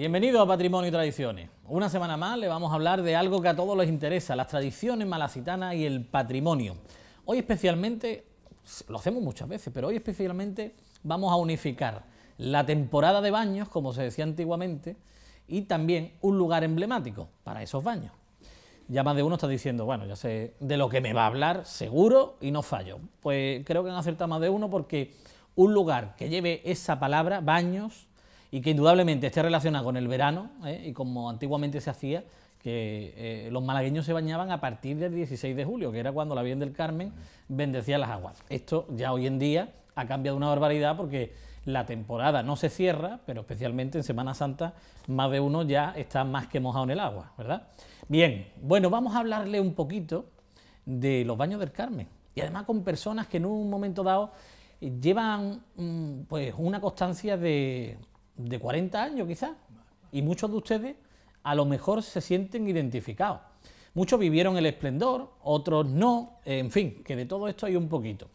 Bienvenido a Patrimonio y Tradiciones. Una semana más le vamos a hablar de algo que a todos les interesa, las tradiciones malacitanas y el patrimonio. Hoy especialmente, lo hacemos muchas veces, pero hoy especialmente vamos a unificar la temporada de baños, como se decía antiguamente, y también un lugar emblemático para esos baños. Ya más de uno está diciendo, bueno, ya sé de lo que me va a hablar, seguro, y no fallo. Pues creo que han acertado más de uno porque un lugar que lleve esa palabra, baños, y que indudablemente está relacionada con el verano, ¿eh? y como antiguamente se hacía, que eh, los malagueños se bañaban a partir del 16 de julio, que era cuando la Virgen del Carmen bendecía las aguas. Esto ya hoy en día ha cambiado una barbaridad porque la temporada no se cierra, pero especialmente en Semana Santa más de uno ya está más que mojado en el agua, ¿verdad? Bien, bueno, vamos a hablarle un poquito de los baños del Carmen y además con personas que en un momento dado llevan mm, pues una constancia de, de 40 años quizás, y muchos de ustedes a lo mejor se sienten identificados. Muchos vivieron el esplendor, otros no, en fin, que de todo esto hay un poquito.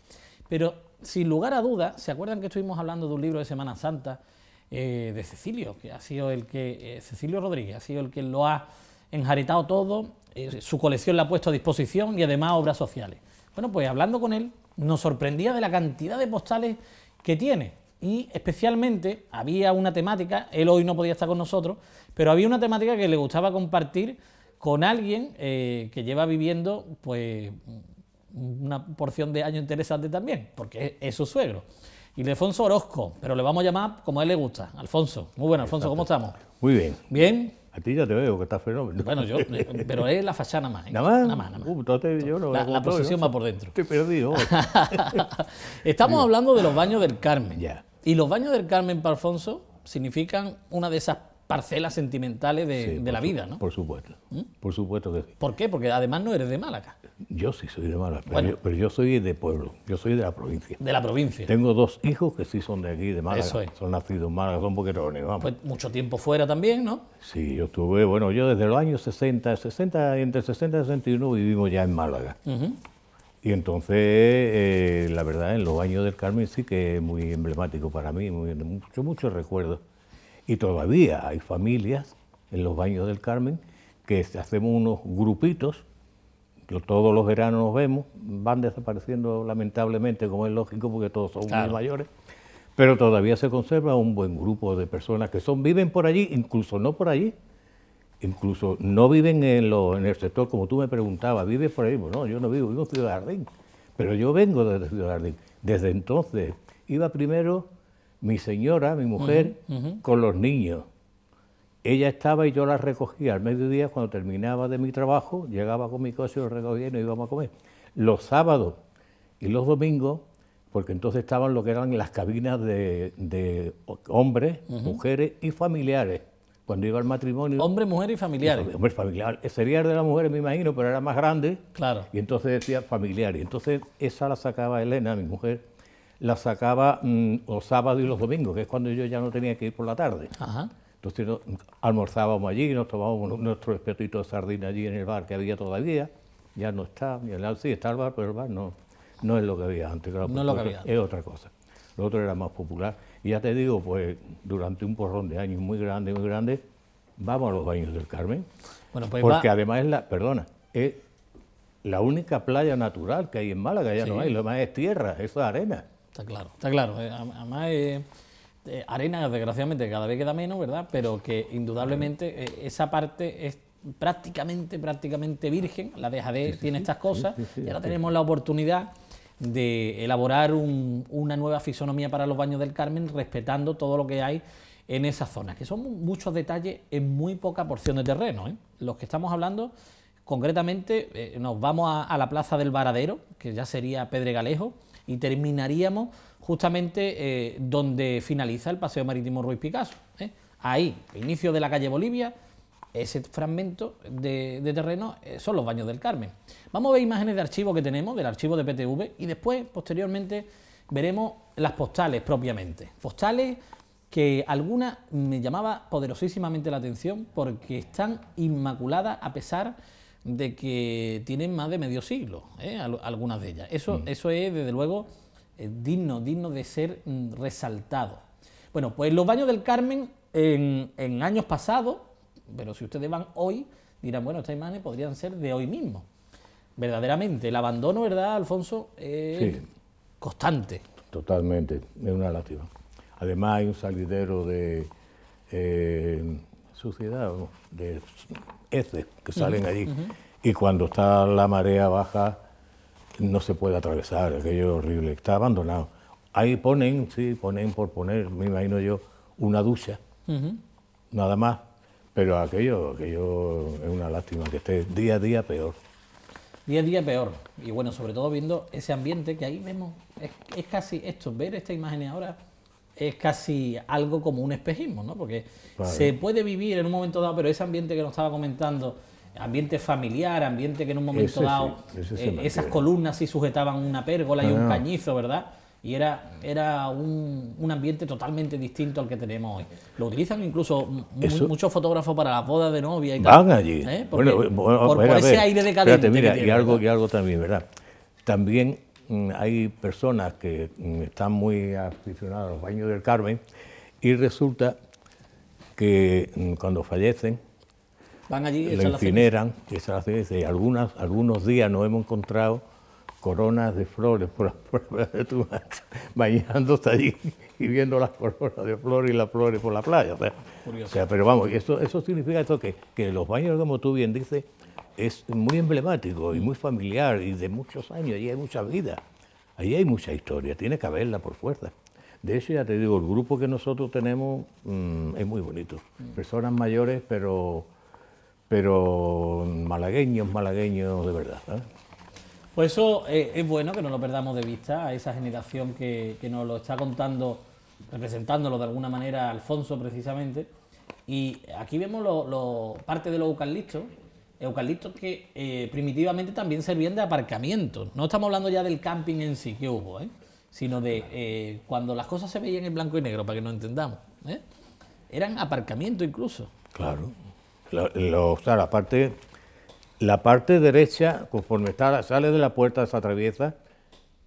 Pero sin lugar a dudas, ¿se acuerdan que estuvimos hablando de un libro de Semana Santa eh, de Cecilio, que ha sido el que, eh, Cecilio Rodríguez, ha sido el que lo ha enjaretado todo, eh, su colección la ha puesto a disposición y además obras sociales? Bueno, pues hablando con él, nos sorprendía de la cantidad de postales que tiene y especialmente había una temática, él hoy no podía estar con nosotros, pero había una temática que le gustaba compartir con alguien eh, que lleva viviendo pues una porción de años interesante también, porque es, su suegro. Alfonso Orozco, pero le vamos a llamar como a él le gusta. Alfonso, muy bueno, Alfonso, ¿cómo estamos? Muy bien. Bien. A ti ya te veo que estás fenómeno. Bueno, yo, pero es la fachada más. ¿eh? ¿Nada más? Nada más, nada uh, la, procesión va por dentro. Estoy perdido. Estamos hablando de los baños del Carmen. Ya. Y los baños del Carmen para Alfonso significan una de esas parcelas sentimentales de, la vida, ¿no? Por supuesto. ¿Mm? Por supuesto que sí. ¿Por qué? Porque además no eres de Málaga. Yo sí soy de Málaga, pero, yo, soy de pueblo, yo soy de la provincia. De la provincia. Tengo dos hijos que sí son de aquí, de Málaga. Son nacidos en Málaga, son boquerones, vamos. Pues mucho tiempo fuera también, ¿no? Sí, yo estuve, bueno, yo desde los años 60, 60 entre 60 y 61 vivimos ya en Málaga. Y entonces, eh, la verdad, en los Baños del Carmen sí que es muy emblemático para mí, muy, mucho, mucho recuerdo. Y todavía hay familias en los baños del Carmen que hacemos unos grupitos todos los veranos nos vemos, van desapareciendo lamentablemente, como es lógico, porque todos son mayores, pero todavía se conserva un buen grupo de personas que son, viven por allí, incluso no por allí, incluso no viven en, el sector, como tú me preguntabas, vives por ahí, no, yo no vivo, vivo en Ciudad Jardín, pero yo vengo desde Ciudad Jardín. Desde entonces iba primero mi señora, mi mujer, con los niños ella estaba y yo la recogía al mediodía cuando terminaba de mi trabajo, llegaba con mi coche, lo recogía y nos íbamos a comer. Los sábados y los domingos, porque entonces estaban lo que eran las cabinas de, hombres, mujeres y familiares. Cuando iba al matrimonio. Hombre, mujer y familiares. Hombre, familiar. Sería el de las mujeres, me imagino, pero era más grande. Claro. Y entonces decía familiares. Entonces, esa la sacaba Elena, mi mujer, la sacaba mm, los sábados y los domingos, que es cuando yo ya no tenía que ir por la tarde. Ajá. Entonces almorzábamos allí, y nos tomábamos nuestro espetito de sardina allí en el bar que había todavía. Ya no está, sí está el bar, pero el bar no, es lo que había antes. no es lo que había. Es otra cosa. Lo otro era más popular. Y ya te digo, pues durante un porrón de años muy grande, muy grande, vamos a los baños del Carmen. Bueno, pues porque además es la, perdona, es la única playa natural que hay en Málaga, ya no hay, lo demás es tierra, eso es arena. Está claro, está claro. Eh, además, eh, eh, arena, desgraciadamente, cada vez queda menos, ¿verdad? Pero que indudablemente eh, esa parte es prácticamente, prácticamente virgen, la de sí, tiene estas cosas, y ahora tenemos la oportunidad de elaborar una nueva fisonomía para los baños del Carmen, respetando todo lo que hay en esa zona, que son muchos detalles en muy poca porción de terreno. ¿eh? Los que estamos hablando, concretamente, nos vamos a, a, la Plaza del Varadero, que ya sería Pedregalejo, y terminaríamos justamente eh, donde finaliza el Paseo Marítimo Ruiz Picasso. ¿eh? Ahí, inicio de la calle Bolivia, ese fragmento de, terreno eh, son los baños del Carmen. Vamos a ver imágenes de archivo que tenemos, del archivo de PTV, y después, posteriormente, veremos las postales propiamente. Postales que algunas me llamaba poderosísimamente la atención porque están inmaculadas a pesar de que tienen más de medio siglo, algunas de ellas. Eso, mm. eso es, desde luego, eh, digno, digno de ser mm, resaltado. Bueno, pues los baños del Carmen en, años pasados, pero si ustedes van hoy, dirán, bueno, estas imágenes podrían ser de hoy mismo. Verdaderamente, el abandono, ¿verdad, Alfonso? sí. Constante. Totalmente, es una lástima. Además hay un salidero de eh, suciedad, de heces que salen allí. Y cuando está la marea baja, no se puede atravesar, aquello horrible, está abandonado. Ahí ponen, sí, ponen por poner, me imagino yo, una ducha, nada más, pero aquello, aquello es una lástima que esté día a día peor. Día a día peor, y bueno, sobre todo viendo ese ambiente que ahí vemos, es, casi esto, ver esta imagen ahora es casi algo como un espejismo, ¿no? Porque se puede vivir en un momento dado, pero ese ambiente que nos estaba comentando, ambiente familiar, ambiente que en un momento dado eh, esas columnas sí sujetaban una pérgola y un ah. cañizo, ¿verdad? Y era, era un, ambiente totalmente distinto al que tenemos hoy. Lo utilizan incluso muchos fotógrafos para las bodas de novia y Van allí. ¿eh? por, ese aire de mira, y, algo, algo también, ¿verdad? También mm, hay personas que mm, están muy aficionadas a los baños del Carmen y resulta que mm, cuando fallecen Van allí y la incineran, algunas, algunos días nos hemos encontrado coronas de flores por la playa de allí y viendo las coronas de flores y las flores por la playa. O pero vamos, eso, eso significa esto que, que los baños, como tú bien dices, es muy emblemático y muy familiar y de muchos años, allí hay mucha vida, ahí hay mucha historia, tiene que haberla por fuerza. De hecho, ya te digo, el grupo que nosotros tenemos mm, es muy bonito. Mm. Personas mayores, pero pero malagueños, malagueños de verdad. ¿eh? Pues eso eh, es, bueno que no lo perdamos de vista, a esa generación que, nos lo está contando, representándolo de alguna manera Alfonso precisamente. Y aquí vemos parte de los eucaliptos, eucaliptos que eh, primitivamente también servían de aparcamiento. No estamos hablando ya del camping en sí que hubo, ¿eh? sino de cuando las cosas se veían en blanco y negro, para que nos entendamos. Eran aparcamiento incluso. Claro la parte, derecha, conforme sale de la puerta, se atraviesa,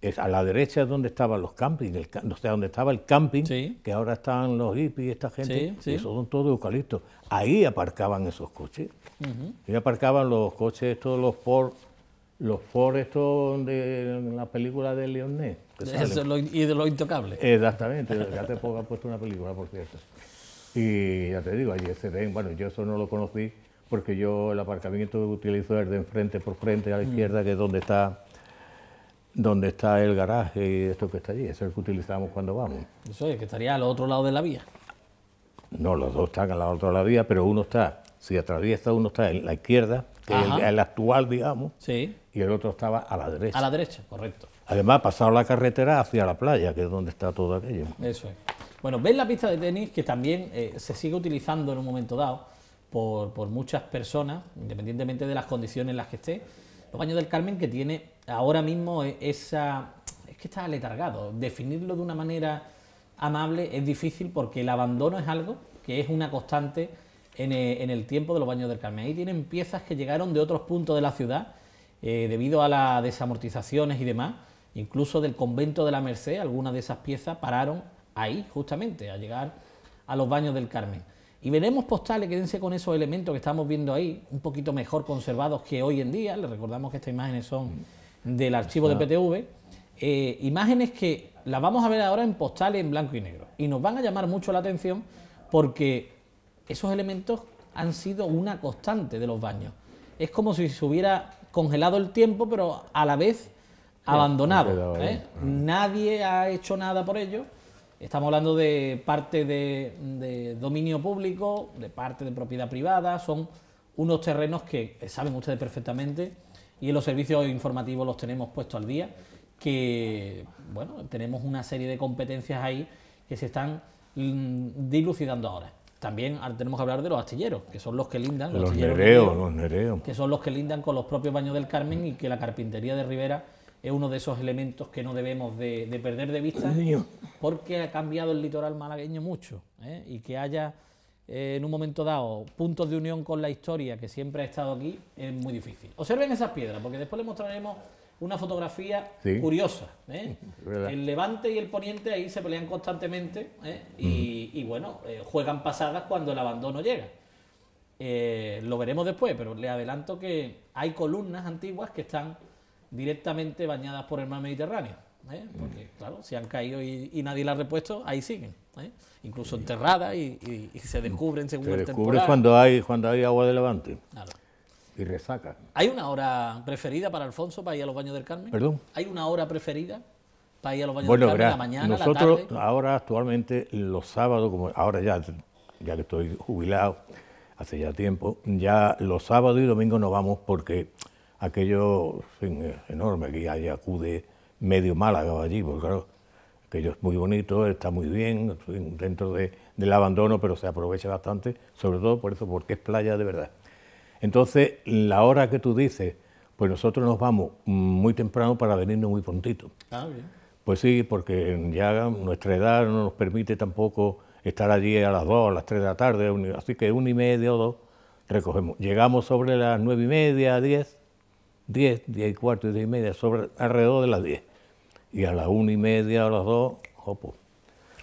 es a la derecha es donde estaban los campings, el, o sea, donde estaba el camping, que ahora están los hippies y esta gente, esos son todos eucaliptos. Ahí aparcaban esos coches. y Ahí aparcaban los coches, todos los por los Ford estos de la película de Leonet. y de lo intocable. Exactamente, ya te pongo, puesto una película, por cierto. Y ya te digo, allí ese ven, bueno, yo eso no lo conocí porque yo el aparcamiento que utilizo es de enfrente por frente a la mm. izquierda, que es donde está donde está el garaje y esto que está allí, eso es el que utilizamos cuando vamos. Eso es, que estaría al otro lado de la vía. No, los dos están al otro lado de la vía, pero uno está, si atraviesa uno está en la izquierda, que es el, actual, digamos, sí. y el otro estaba a la derecha. A la derecha, correcto. Además, pasado la carretera hacia la playa, que es donde está todo aquello. Eso es. Bueno, ven la pista de tenis que también eh, se sigue utilizando en un momento dado por, muchas personas, independientemente de las condiciones en las que esté. Los baños del Carmen que tiene ahora mismo e, esa... Es que está letargado, Definirlo de una manera amable es difícil porque el abandono es algo que es una constante en, e, el tiempo de los baños del Carmen. Ahí tienen piezas que llegaron de otros puntos de la ciudad eh, debido a las desamortizaciones y demás, incluso del convento de la Merced, algunas de esas piezas pararon ahí justamente, a llegar a los baños del Carmen. Y veremos postales, quédense con esos elementos que estamos viendo ahí, un poquito mejor conservados que hoy en día. Les recordamos que estas imágenes son del archivo de PTV. Eh, imágenes que las vamos a ver ahora en postales en blanco y negro. Y nos van a llamar mucho la atención porque esos elementos han sido una constante de los baños. Es como si se hubiera congelado el tiempo, pero a la vez abandonado. ¿eh? Ah. Nadie ha hecho nada por ello Estamos hablando de parte de, dominio público, de parte de propiedad privada, son unos terrenos que saben ustedes perfectamente y en los servicios informativos los tenemos puestos al día, que bueno, tenemos una serie de competencias ahí que se están mm, dilucidando ahora. También tenemos que hablar de los astilleros, que son los que lindan. Los, Que son los que lindan con los propios baños del Carmen y que la carpintería de Rivera es uno de esos elementos que no debemos de, perder de vista, porque ha cambiado el litoral malagueño mucho, ¿eh? y que haya eh, en un momento dado puntos de unión con la historia que siempre ha estado aquí, es muy difícil. Observen esas piedras, porque después les mostraremos una fotografía curiosa. ¿eh? El levante y el poniente ahí se pelean constantemente y, y, bueno, juegan pasadas cuando el abandono llega. lo veremos después, pero le adelanto que hay columnas antiguas que están directamente bañadas por el mar Mediterráneo. ¿eh? Porque, claro, si han caído y, nadie las ha repuesto, ahí siguen. ¿eh? Incluso enterradas y, se descubren según se el cuando hay, cuando hay agua de levante. Y resaca. ¿Hay una hora preferida para Alfonso para ir a los baños del Carmen? ¿Perdón? ¿Hay una hora preferida para ir a los baños del Carmen? ¿La mañana, nosotros la tarde? ahora actualmente los sábados, como ahora ya, ya que estoy jubilado, hace ya tiempo, ya los sábados y domingos no vamos porque aquello es eh, enorme, que hay acude medio Málaga allí, porque claro, aquello es muy bonito, está muy bien, dentro del abandono, pero se aprovecha bastante, sobre todo por eso, porque es playa de verdad. Entonces, la hora que tú dices, pues nosotros nos vamos muy temprano para venirnos muy prontito. Ah, bien. Pues sí, porque ya nuestra edad no nos permite tampoco estar allí a las 2, a las 3 de la tarde, así que una y media o dos recogemos. Llegamos sobre las nueve y media, 10, 10, 10 y cuarto y 10 y media, sobre, alrededor de las 10. Y a las 1 y media, a las 2, opo.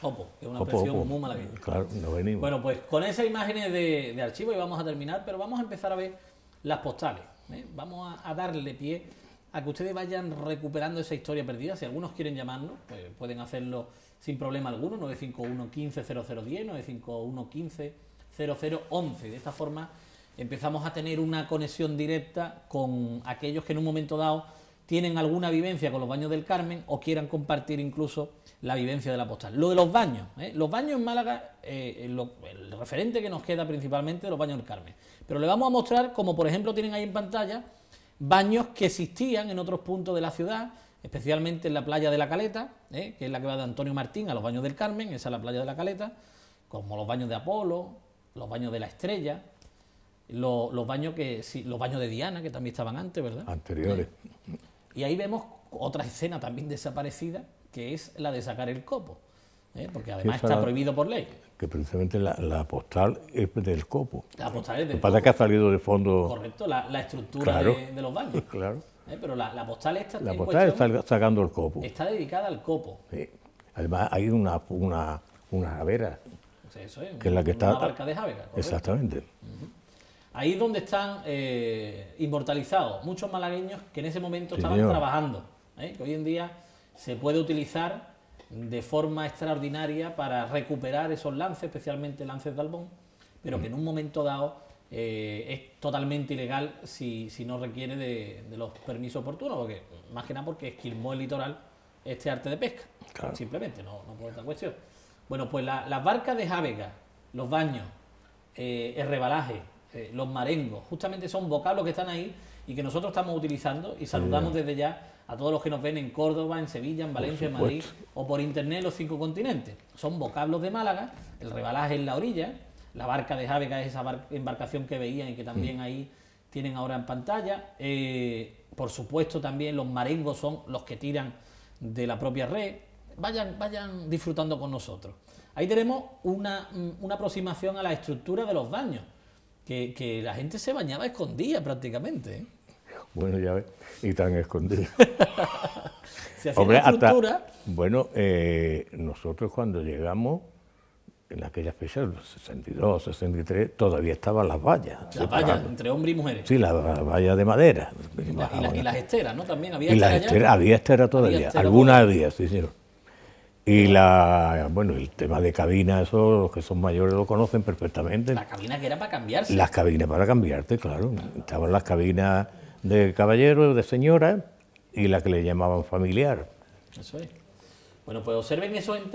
Opo, que es una expresión muy maravillosa. Claro, no venimos. Bueno, pues con esas imágenes de, archivo y vamos a terminar, pero vamos a empezar a ver las postales. ¿eh? Vamos a, darle pie a que ustedes vayan recuperando esa historia perdida. Si algunos quieren llamarnos, pues pueden hacerlo sin problema alguno, 951 15 951 15 0011. De esta forma empezamos a tener una conexión directa con aquellos que en un momento dado tienen alguna vivencia con los baños del Carmen o quieran compartir incluso la vivencia de la postal. Lo de los baños, ¿eh? los baños en Málaga, eh, eh, el referente que nos queda principalmente los baños del Carmen. Pero le vamos a mostrar, como por ejemplo tienen ahí en pantalla, baños que existían en otros puntos de la ciudad, especialmente en la playa de la Caleta, que es la que va de Antonio Martín a los baños del Carmen, esa es la playa de la Caleta, como los baños de Apolo, los baños de la Estrella, los, baños que los baños de Diana, que también estaban antes, ¿verdad? Anteriores. Y ahí vemos otra escena también desaparecida, que es la de sacar el copo, ¿eh? porque además está prohibido por ley. Que precisamente la, postal es del copo. La postal es del copo. que ha salido de fondo. Correcto, la, estructura de, los baños. Claro. ¿Eh? Pero la, la, postal está. está sacando el copo. Está dedicada al copo. Sí. Además hay una, una, una javera. O eso es, que la que una está, de javera. Exactamente. Ahí es donde están eh, inmortalizados muchos malagueños que en ese momento estaban trabajando, ¿eh? que hoy en día se puede utilizar de forma extraordinaria para recuperar esos lances, especialmente lances de albón, pero que en un momento dado eh, es totalmente ilegal si, no requiere de, los permisos oportunos, porque más que nada porque esquilmó el litoral este arte de pesca, simplemente, no, no por estar cuestión. Bueno, pues las barcas de Jávega, los baños, el rebalaje, eh, los marengos. Justamente son vocablos que están ahí y que nosotros estamos utilizando y saludamos mm. desde ya a todos los que nos ven en Córdoba, en Sevilla, en Valencia, en Madrid o por internet los cinco continentes. Son vocablos de Málaga, el rebalaje en la orilla, la barca de Jave, es esa embarcación que veían y que también mm. ahí tienen ahora en pantalla. Eh, por supuesto también los marengos son los que tiran de la propia red. Vayan, vayan disfrutando con nosotros. Ahí tenemos una, mm, una aproximación a la estructura de los baños que, la gente se bañaba escondida prácticamente. Bueno, ya ves, y tan escondida. se hacía Hombre, hasta, bueno, eh, nosotros cuando llegamos, en aquella fecha, 62, 63, todavía estaban las vallas. Las vallas, entre hombres y mujeres. Sí, las vallas de madera. Y, las esteras, ¿no? También había Y las esteras, había esteras todavía. Algunas había, sí, señor. Y la, bueno, el tema de cabina, eso los que son mayores lo conocen perfectamente. La cabina que era para cambiarse. Las cabinas para cambiarte, claro. Estaban las cabinas de caballeros, de señora y la que le llamaban familiar. Eso es. Bueno, pues observen esos en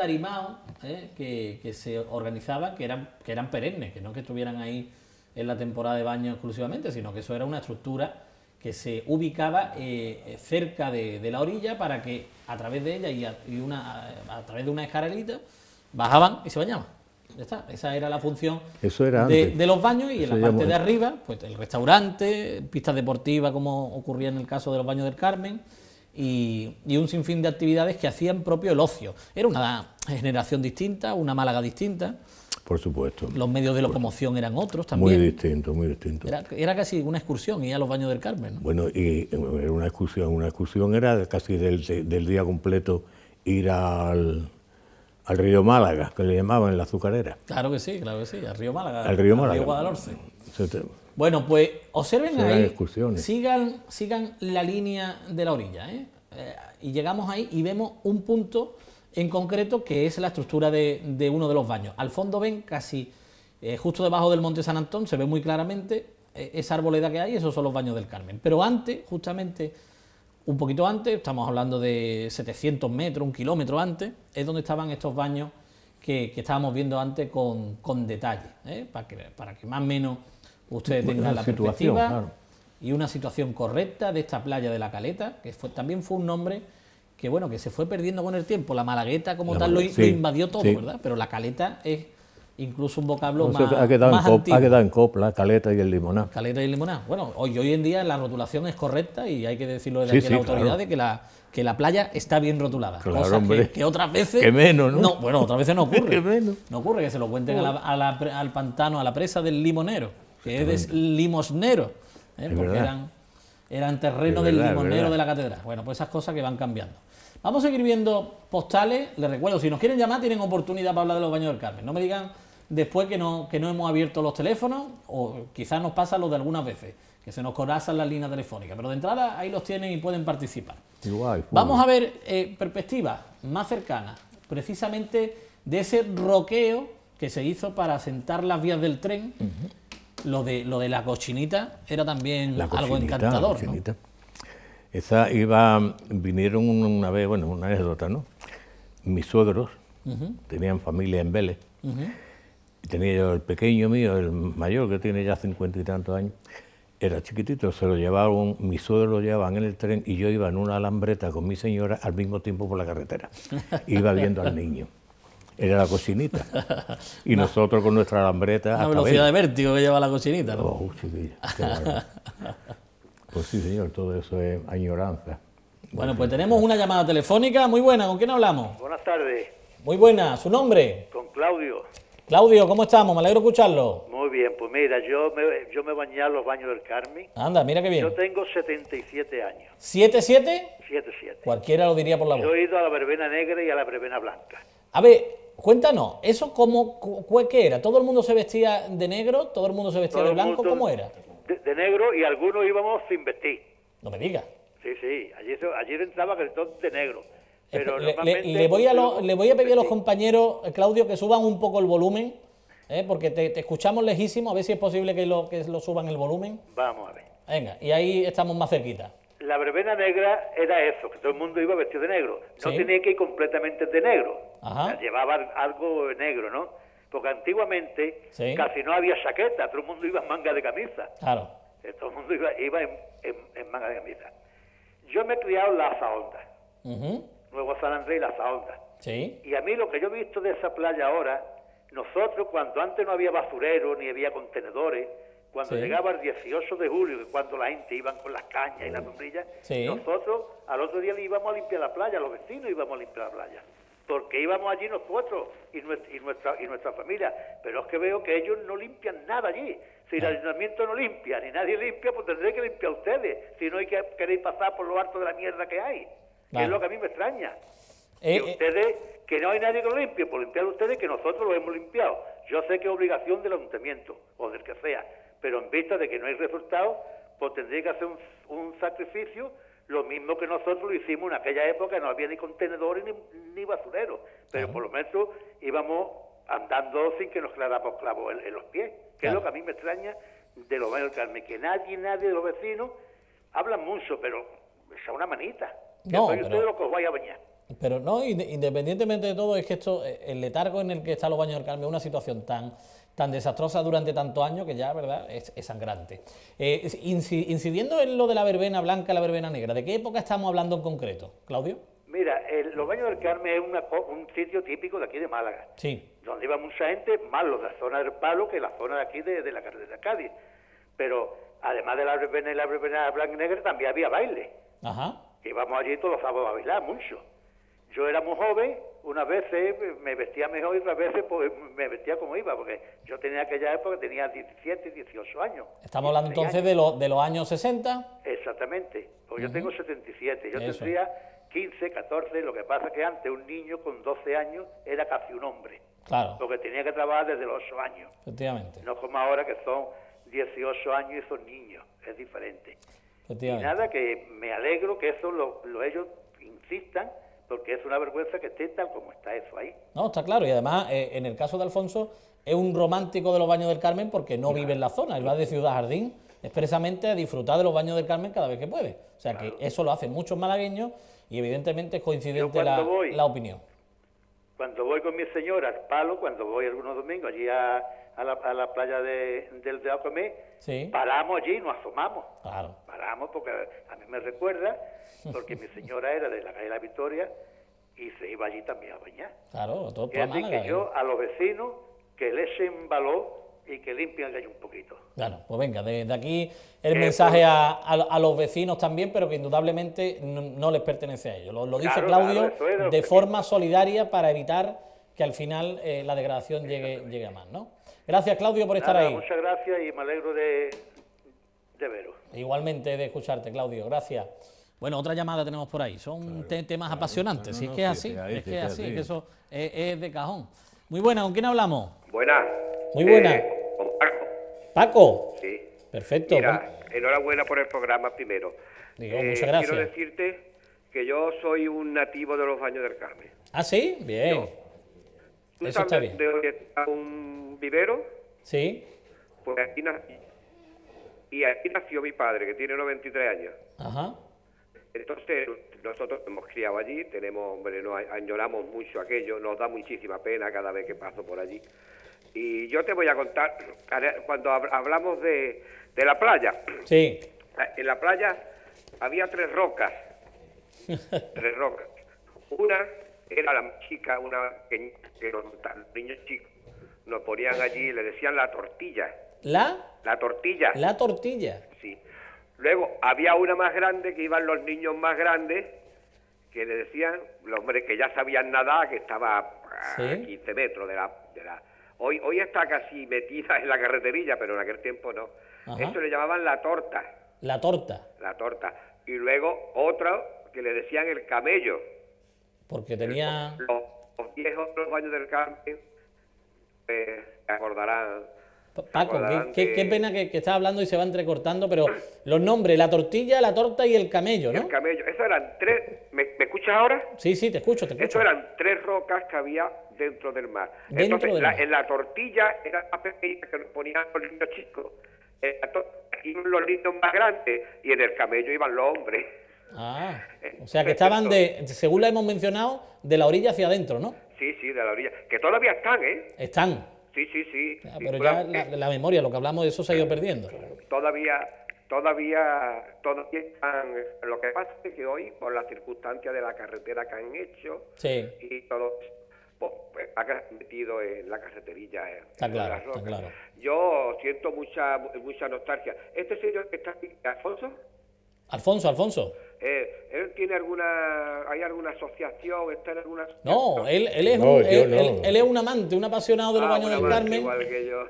¿eh? que, que, se organizaba que eran, que eran perennes, que no que estuvieran ahí en la temporada de baño exclusivamente, sino que eso era una estructura que se ubicaba eh, cerca de, la orilla para que a través de ella y, a, una, a, través de una escalerita bajaban y se bañaban. está, esa era la función de, los baños y en la parte de arriba, pues el restaurante, pistas deportivas como ocurría en el caso de los baños del Carmen y un sinfín de actividades que hacían propio el ocio. Era una generación distinta, una Málaga distinta. Por supuesto. Los medios de pues, locomoción eran otros también. Muy distinto, muy distinto... Era, casi una excursión, ir a los baños del Carmen. Bueno, y eh, era una excursión, una excursión era casi del, día completo ir al, al río Málaga, que le llamaban la azucarera. Claro que sí, claro que sí, al río Málaga. Al río Málaga. Al río Guadalhorce. Bueno, pues observen ahí, excursiones. sigan, sigan la línea de la orilla, Eh, eh y llegamos ahí y vemos un punto en concreto, que es la estructura de, uno de los baños. Al fondo ven casi eh, justo debajo del Monte San Antón, se ve muy claramente eh, esa arboleda que hay, esos son los baños del Carmen. Pero antes, justamente un poquito antes, estamos hablando de 700 metros, un kilómetro antes, es donde estaban estos baños que, estábamos viendo antes con, con detalle, ¿eh? para, que, para que más o menos ustedes tengan la perspectiva y una situación correcta de esta playa de la Caleta, que también fue un nombre que bueno, que se fue perdiendo con el tiempo. La malagueta como tal lo, invadió todo, ¿verdad? Pero la caleta es incluso un vocablo más, ha quedado en antiguo. Ha copla, caleta y el limoná. Caleta y el limoná. Bueno, hoy, en día la rotulación es correcta y hay que decirlo desde la autoridad de que la, que la playa está bien rotulada. Claro, que, otras veces... Que menos, ¿no? Bueno, otras veces no ocurre. que No ocurre que se lo cuenten al pantano, a la presa del limonero, que es limosnero, ¿eh? porque eran, eran terreno del limonero de la catedral. Bueno, pues esas cosas que van cambiando. Vamos a seguir viendo postales. Les recuerdo, si nos quieren llamar, tienen oportunidad para hablar de los baños del Carmen. No me digan después que no, que no hemos abierto los teléfonos, o quizás nos pasa lo de algunas veces, que se nos corazan las líneas telefónicas. Pero de entrada ahí los tienen y pueden participar. Vamos a ver eh, perspectivas más cercanas, precisamente de ese roqueo que se hizo para asentar las vías del tren. lo, de, lo de la cochinita era también algo encantador. La esa iba, vinieron una vez, bueno, una anécdota, ¿no? Mis suegros tenían familia en Vélez. Tenía yo el pequeño mío, el mayor, que tiene ya cincuenta y tantos años, era chiquitito, se lo llevaban, mis suegros lo llevaban en el tren y yo iba en una alambreta con mi señora al mismo tiempo por la carretera. Iba viendo al niño. Era la cocinita. Y nosotros con nuestra alambreta. a velocidad de vértigo que lleva la cocinita, ¿no? Oh, Pues sí, señor, todo eso es añoranza. Bueno, pues tenemos una llamada telefónica. Muy buena, ¿con quién hablamos? Buenas tardes. Muy buena, ¿su nombre? Con Claudio. Claudio, ¿cómo estamos? Me alegro escucharlo. Muy bien, pues mira, yo me, yo me bañé a los baños del Carmen. Anda, mira qué bien. Yo tengo 77 años. ¿77? 77. Cualquiera lo diría por la voz. Yo he ido a la verbena negra y a la verbena blanca. A ver, cuéntanos, ¿eso cómo, qué era? ¿Todo el mundo se vestía de negro? ¿Todo el mundo se vestía de blanco? ¿Cómo era? de, negro y algunos íbamos sin vestir. No me digas. Sí, sí, allí allí entraba top de negro. Eh, Pero le, voy a le, voy a pedir a los compañeros, eh, Claudio, que suban un poco el volumen, ¿eh? porque te, escuchamos lejísimo, a ver si es posible que lo, que lo suban el volumen. Vamos a ver. Venga, y ahí estamos más cerquita. La verbena negra era eso, que todo el mundo iba vestido de negro. No tenía que ir completamente de negro. Llevaba algo negro, ¿no? porque antiguamente casi no había chaqueta, todo el mundo iba en manga de camisa. Claro. Todo el mundo iba, en, manga de camisa. Yo me he criado en la Zahonda, luego Nuevo San Andrés y la Zahonda. Sí. Y a mí lo que yo he visto de esa playa ahora, nosotros cuando antes no había basureros ni había contenedores, cuando llegaba el 18 de julio, cuando la gente iba con las cañas y las sombrillas, nosotros al otro día le íbamos a limpiar la playa, los vecinos íbamos a limpiar la playa porque íbamos allí nosotros y nuestra, y nuestra, familia, pero es que veo que ellos no limpian nada allí. Si el ah. ayuntamiento no limpia, ni nadie limpia, pues tendré que limpiar ustedes, si no hay que queréis pasar por lo harto de la mierda que hay. es lo que a mí me extraña. que eh, eh. ustedes, que no hay nadie que lo limpie, por pues limpiar ustedes, que nosotros lo hemos limpiado. Yo sé que es obligación del ayuntamiento, o del que sea, pero en vista de que no hay resultado, pues tendré que hacer un, un sacrificio lo mismo que nosotros lo hicimos en aquella época, no había ni contenedores ni, basureros, pero por lo menos íbamos andando sin que nos clavamos clavos en, los pies, que es lo que a mí me extraña de lo del Carmen, que nadie, nadie de los vecinos habla mucho, pero es una manita. No, pero... lo que a bañar. Pero no, independientemente de todo, es que esto, eh, el letargo en el que está los baños del Carmen una situación tan tan desastrosa durante tanto año que ya, ¿verdad?, es, sangrante. Eh, incidiendo en lo de la verbena blanca la verbena negra, ¿de qué época estamos hablando en concreto, Claudio? Mira, el, los Baños del Carmen es un sitio típico de aquí de Málaga. Sí. Donde iba mucha gente, más los de la zona del Palo que la zona de aquí de, la carretera de Cádiz. Pero además de la verbena y la verbena blanca y negra, también había baile. Ajá. Íbamos allí todos sábados a bailar, mucho. Yo era muy joven unas veces eh, me vestía mejor y otras veces pues, me vestía como iba, porque yo tenía aquella época, tenía 17, 18 años. Estamos hablando entonces de, lo, de los años 60. Exactamente, porque yo tengo 77, yo tendría 15, 14, lo que pasa que antes un niño con 12 años era casi un hombre. Claro. Porque tenía que trabajar desde los 8 años. Efectivamente. No como ahora que son 18 años y son niños, es diferente. Y nada, que me alegro que eso lo ellos insistan porque es una vergüenza que esté tal como está eso ahí. No, está claro, y además eh, en el caso de Alfonso es un romántico de los baños del Carmen porque no vive en la zona, él va de Ciudad Jardín expresamente a disfrutar de los baños del Carmen cada vez que puede. O sea que eso lo hacen muchos malagueños y evidentemente es coincidente la, la opinión. Cuando voy con mi señora al palo, cuando voy algunos domingos allí a a la, playa de, del de paramos allí y nos asomamos. Paramos porque a mí me recuerda, porque mi señora era de la calle la Victoria y se iba allí también a bañar. Claro, todo, yo ¿eh? a los vecinos que les embaló y que limpian allí un poquito. Claro, pues venga, desde de aquí el eh, mensaje pues, a, a, los vecinos también, pero que indudablemente no, les pertenece a ellos. Lo, dice Claudio de forma solidaria para evitar que al final eh, la degradación llegue, llegue a más, ¿no? Gracias, Claudio, por estar ahí. Muchas gracias y me alegro de, veros. Igualmente de escucharte, Claudio. Gracias. Bueno, otra llamada tenemos por ahí. Son temas apasionantes. si es que es así, es que así, que eso es, de cajón. Muy buena, ¿con quién hablamos? Buena. Muy buena. Eh, con Paco. Paco. Sí. Perfecto. Mira, enhorabuena por el programa primero. Digo, eh, muchas gracias. Quiero decirte que yo soy un nativo de los Baños del Carmen. ¿Ah, sí? Bien. Eso está bien. De un vivero. Sí. Pues y aquí nació mi padre, que tiene 93 años. Ajá. Entonces, nosotros hemos criado allí, tenemos, hombre, nos añoramos mucho aquello, nos da muchísima pena cada vez que paso por allí. Y yo te voy a contar, cuando hablamos de, de la playa. Sí. Ah, en la playa había tres rocas. tres rocas. Una era la chica, una niño niños chicos, nos ponían allí, le decían la tortilla. ¿La? La tortilla. La tortilla. Sí. Luego había una más grande que iban los niños más grandes, que le decían, los hombres que ya sabían nadar, que estaba a 15 metros de la, la... Hoy, hoy está casi metida en la carreterilla, pero en aquel tiempo no. Esto Eso le llamaban la torta. La torta. La torta. Y luego otro que le decían el camello. Porque tenía... Los, viejos los baños del Carmen pues, se acordarán. Paco, qué, pena que, que estás hablando y se va entrecortando, pero los nombres, la tortilla, la torta y el camello, ¿no? El camello, eso eran tres, ¿me, escuchas ahora? Sí, sí, te escucho, te escucho. eran tres rocas que había dentro del mar. en la tortilla era la pequeña que nos ponían los niños chicos, en los lindos más grandes y en el camello iban los hombres. Ah, eh, o sea que estaban de, según la hemos mencionado, de la orilla hacia adentro, ¿no? Sí, sí, de la orilla. Que todavía están, ¿eh? Están. Sí, sí, sí. pero ya eh. la, memoria, lo que hablamos de eso se ha ido perdiendo. Todavía, todavía, todavía están. Lo que pasa es que hoy, por las circunstancias de la carretera que han hecho y todos, pues, pues, ha metido en la carreterilla. Eh, está, claro, está claro, Yo siento mucha, mucha nostalgia. Este señor está aquí, Alfonso. Alfonso, Alfonso. Eh, él tiene alguna, hay alguna asociación, está en alguna. No, él, es un, amante, un apasionado de los ah, baños del Carmen.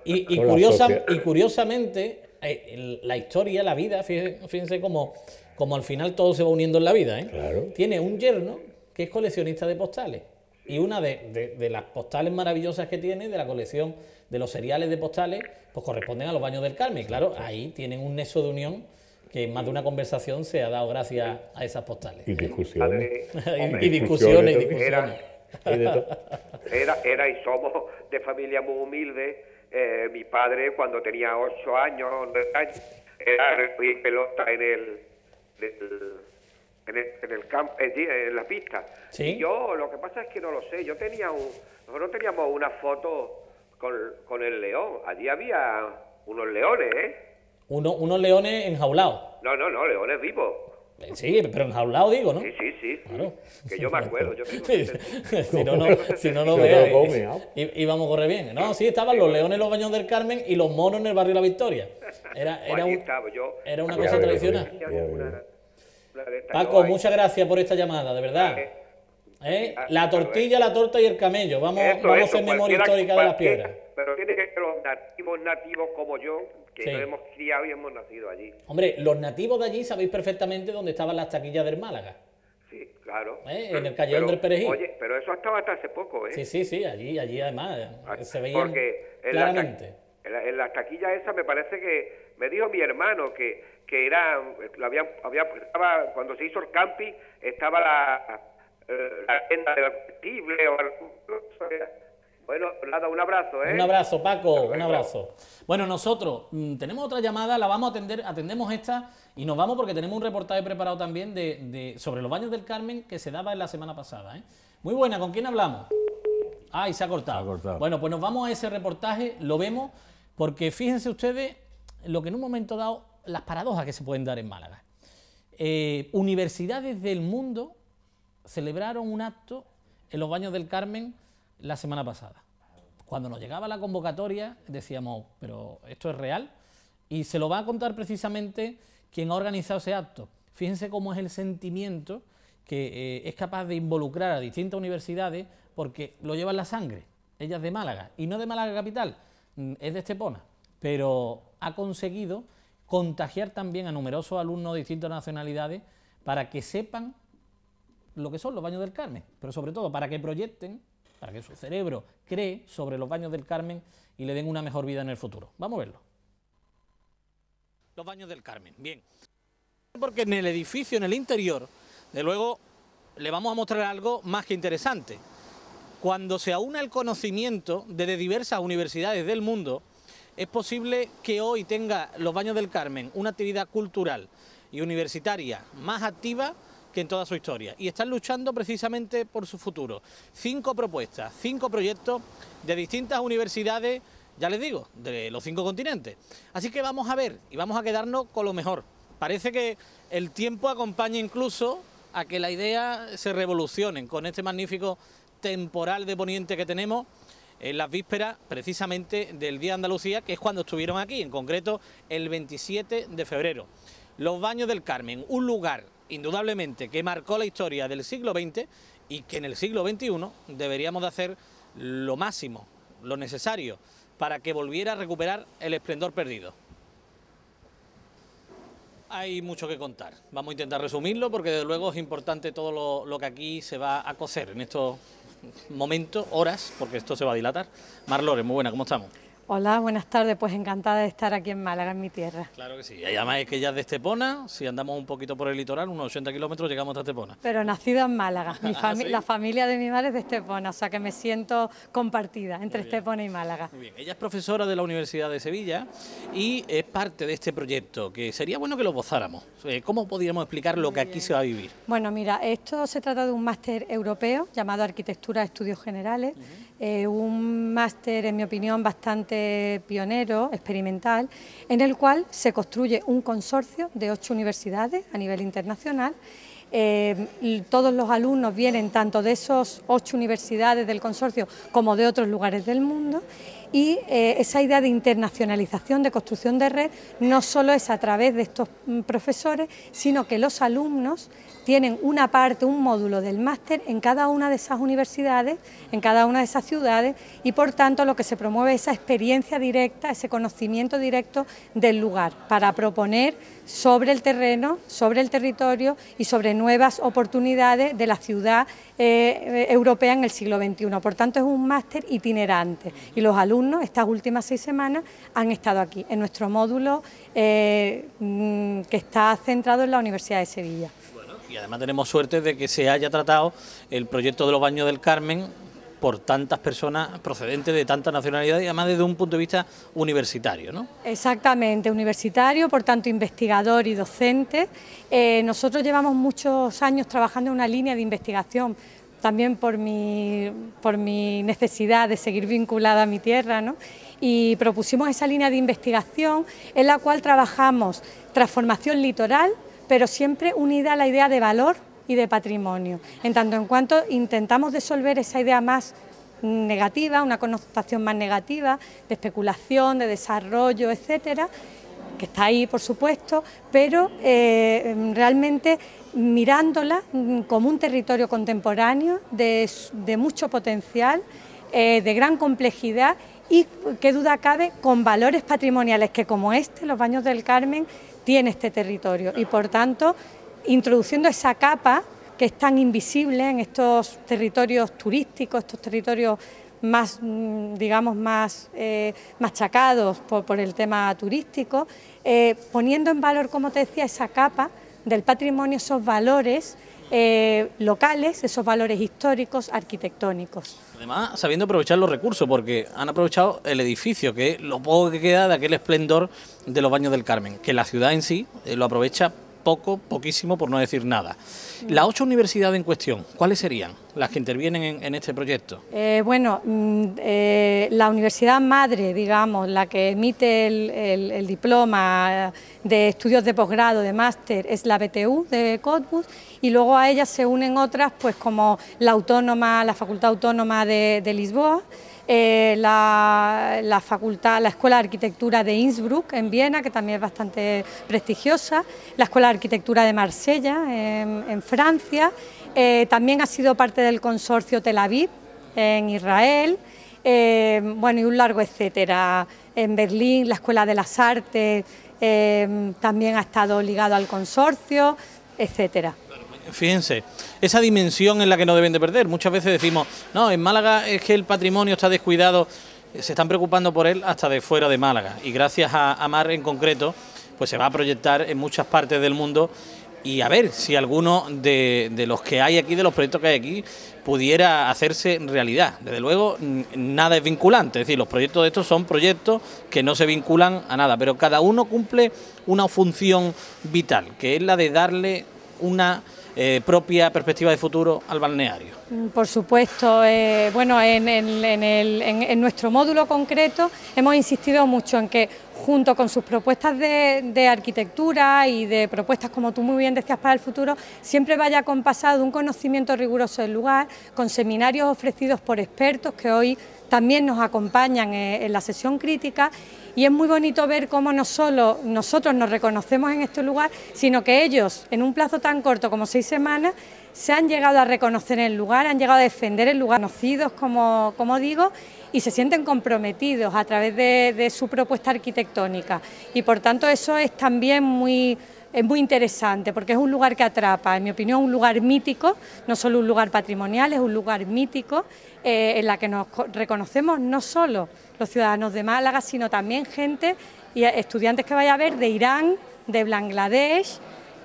Y, curiosamente, eh, la historia, la vida, fíjense, cómo, como al final todo se va uniendo en la vida. ¿eh? Tiene un yerno que es coleccionista de postales. Y una de, las postales maravillosas que tiene, de la colección de los seriales de postales, pues corresponden a los baños del Carmen. Claro, ahí tienen un nexo de unión que más de una conversación se ha dado gracias a esas postales. Y discusiones. y, discusiones, discusiones. Era, era, y somos de familia muy humilde. Eh, mi padre, cuando tenía ocho años, era pelota en el, en el, en en la pista. Y yo, lo que pasa es que no lo sé, yo tenía un, nosotros teníamos una foto con, con el león, allí había unos leones, ¿eh? unos leones enjaulados. No, no, no, leones vivos. Eh, sí, pero enjaulados digo, ¿no? Sí, sí, sí. Claro. Que yo me acuerdo. Yo sí. si no, no, si no, no veo. vamos eh, a correr bien. No, sí, estaban los leones en los baños del Carmen y los monos en el barrio La Victoria. Era, pues era, un, era una cosa tradicional. Paco, muchas gracias por esta llamada, de verdad. ¿Eh? Ah, la tortilla, la torta y el camello. Vamos, vamos a hacer memoria histórica de las piedras. Pero tiene que ser los nativos, nativos como yo, que hemos criado y hemos nacido allí. Hombre, los nativos de allí sabéis perfectamente dónde estaban las taquillas del Málaga. Sí, claro. ¿Eh? En el callejón del Perejil. Oye, pero eso ha estado hasta hace poco, ¿eh? Sí, sí, sí, allí, allí además eh, ah, se veía claramente. En las en la, taquillas esa me parece que me dijo mi hermano que, que era lo había, había estaba, cuando se hizo el campi estaba la eh, la agenda del o algo bueno, nada, un abrazo, ¿eh? Un abrazo, Paco, un abrazo. Bueno, nosotros mm, tenemos otra llamada, la vamos a atender, atendemos esta y nos vamos porque tenemos un reportaje preparado también de, sobre los baños del Carmen que se daba en la semana pasada, ¿eh? Muy buena, ¿con quién hablamos? Ay, ah, se Se ha cortado. Bueno, pues nos vamos a ese reportaje, lo vemos, porque fíjense ustedes lo que en un momento dado, las paradojas que se pueden dar en Málaga. Eh, universidades del mundo celebraron un acto en los baños del Carmen la semana pasada. Cuando nos llegaba la convocatoria decíamos, pero esto es real, y se lo va a contar precisamente quien ha organizado ese acto. Fíjense cómo es el sentimiento que eh, es capaz de involucrar a distintas universidades porque lo lleva en la sangre. Ella es de Málaga, y no de Málaga capital, mm, es de Estepona, pero ha conseguido contagiar también a numerosos alumnos de distintas nacionalidades para que sepan lo que son los baños del Carmen, pero sobre todo para que proyecten para que su cerebro cree sobre los baños del Carmen y le den una mejor vida en el futuro. Vamos a verlo. Los baños del Carmen, bien. Porque en el edificio, en el interior, de luego le vamos a mostrar algo más que interesante. Cuando se aúna el conocimiento desde diversas universidades del mundo, es posible que hoy tenga los baños del Carmen una actividad cultural y universitaria más activa que en toda su historia y están luchando precisamente por su futuro. Cinco propuestas, cinco proyectos de distintas universidades, ya les digo, de los cinco continentes. Así que vamos a ver y vamos a quedarnos con lo mejor. Parece que el tiempo acompaña incluso a que la idea se revolucione... con este magnífico temporal de poniente que tenemos en las vísperas precisamente del Día de Andalucía, que es cuando estuvieron aquí, en concreto el 27 de febrero. Los Baños del Carmen, un lugar indudablemente, que marcó la historia del siglo XX y que en el siglo XXI deberíamos de hacer lo máximo, lo necesario, para que volviera a recuperar el esplendor perdido. Hay mucho que contar. Vamos a intentar resumirlo porque desde luego es importante todo lo, que aquí se va a cocer en estos momentos, horas, porque esto se va a dilatar. Marlore, muy buena, ¿cómo estamos? Hola, buenas tardes. Pues encantada de estar aquí en Málaga, en mi tierra. Claro que sí. además es que ya de Estepona, si andamos un poquito por el litoral, unos 80 kilómetros, llegamos a Estepona. Pero nacida en Málaga. ¿Ah, la familia de mi madre es de Estepona, o sea que me siento compartida entre Estepona y Málaga. Ella es profesora de la Universidad de Sevilla y es parte de este proyecto, que sería bueno que lo gozáramos. Eh, ¿Cómo podríamos explicar lo que aquí se va a vivir? Bueno, mira, esto se trata de un máster europeo llamado Arquitectura de Estudios Generales. Eh, un máster, en mi opinión, bastante pionero, experimental, en el cual se construye un consorcio de ocho universidades a nivel internacional eh, todos los alumnos vienen tanto de esas ocho universidades del consorcio como de otros lugares del mundo y eh, esa idea de internacionalización, de construcción de red, no solo es a través de estos mm, profesores, sino que los alumnos tienen una parte, un módulo del máster en cada una de esas universidades, en cada una de esas ciudades y por tanto lo que se promueve es esa experiencia directa, ese conocimiento directo del lugar para proponer sobre el terreno, sobre el territorio y sobre nuevas oportunidades de la ciudad eh, europea en el siglo XXI. Por tanto es un máster itinerante y los alumnos estas últimas seis semanas han estado aquí en nuestro módulo eh, mm, que está centrado en la Universidad de Sevilla y además tenemos suerte de que se haya tratado el proyecto de los baños del Carmen por tantas personas procedentes de tantas nacionalidades y además desde un punto de vista universitario, ¿no? Exactamente, universitario, por tanto investigador y docente. Eh, nosotros llevamos muchos años trabajando en una línea de investigación, también por mi, mi necesidad de seguir vinculada a mi tierra, y propusimos esa línea de investigación en la cual trabajamos transformación litoral pero siempre unida a la idea de valor y de patrimonio. En tanto en cuanto intentamos disolver esa idea más negativa, una connotación más negativa, de especulación, de desarrollo, etcétera, que está ahí por supuesto, pero eh, realmente mirándola mm, como un territorio contemporáneo de, mucho potencial, eh, de gran complejidad y, qué duda cabe, con valores patrimoniales que como este, los Baños del Carmen, tiene este territorio. Y por tanto, introduciendo esa capa que es tan invisible en estos territorios turísticos, estos territorios más, mm, digamos, más eh, machacados por, el tema turístico, eh, poniendo en valor, como te decía, esa capa del patrimonio, esos valores eh, locales, esos valores históricos, arquitectónicos. Además, sabiendo aprovechar los recursos, porque han aprovechado el edificio, que es lo poco que queda de aquel esplendor de los baños del Carmen, que la ciudad en sí eh, lo aprovecha poco, poquísimo, por no decir nada. Mm. Las ocho universidades en cuestión, ¿cuáles serían las que intervienen en, este proyecto? Eh, bueno, mm, la universidad madre, digamos, la que emite el, el diploma de estudios de posgrado, de máster, es la BTU de Cottbus y luego a ellas se unen otras pues como la Autónoma, la Facultad Autónoma de, Lisboa, eh, la, facultad, la Escuela de Arquitectura de Innsbruck en Viena, que también es bastante prestigiosa, la Escuela de Arquitectura de Marsella en, Francia, eh, también ha sido parte del consorcio Tel Aviv en Israel, eh, bueno, y un largo etcétera. En Berlín, la Escuela de las Artes también ha estado ligado al consorcio, etcétera fíjense, esa dimensión en la que no deben de perder. Muchas veces decimos, no, en Málaga es que el patrimonio está descuidado, eh, se están preocupando por él hasta de fuera de Málaga. Y gracias a, AMAR en concreto, pues se va a proyectar en muchas partes del mundo y a ver si alguno de, los que hay aquí, de los proyectos que hay aquí, pudiera hacerse realidad. Desde luego, nada es vinculante, es decir, los proyectos de estos son proyectos que no se vinculan a nada, pero cada uno cumple una función vital, que es la de darle una eh, propia perspectiva de futuro al balneario. Mm, por supuesto, eh, bueno, en, nuestro módulo concreto hemos insistido mucho en que junto con sus propuestas de, arquitectura y de propuestas, como tú muy bien decías, para el futuro, siempre vaya compasado un conocimiento riguroso del lugar, con seminarios ofrecidos por expertos que hoy también nos acompañan eh, en la sesión crítica y es muy bonito ver cómo no solo nosotros nos reconocemos en este lugar, sino que ellos, en un plazo tan corto como seis semanas, se han llegado a reconocer el lugar, han llegado a defender el lugar, conocidos, como, como digo, y se sienten comprometidos a través de, de su propuesta arquitectónica. Y por tanto eso es también muy es muy interesante porque es un lugar que atrapa, en mi opinión, un lugar mítico, no solo un lugar patrimonial, es un lugar mítico eh, en la que nos reconocemos no solo los ciudadanos de Málaga, sino también gente y estudiantes que vaya a ver de Irán, de Bangladesh,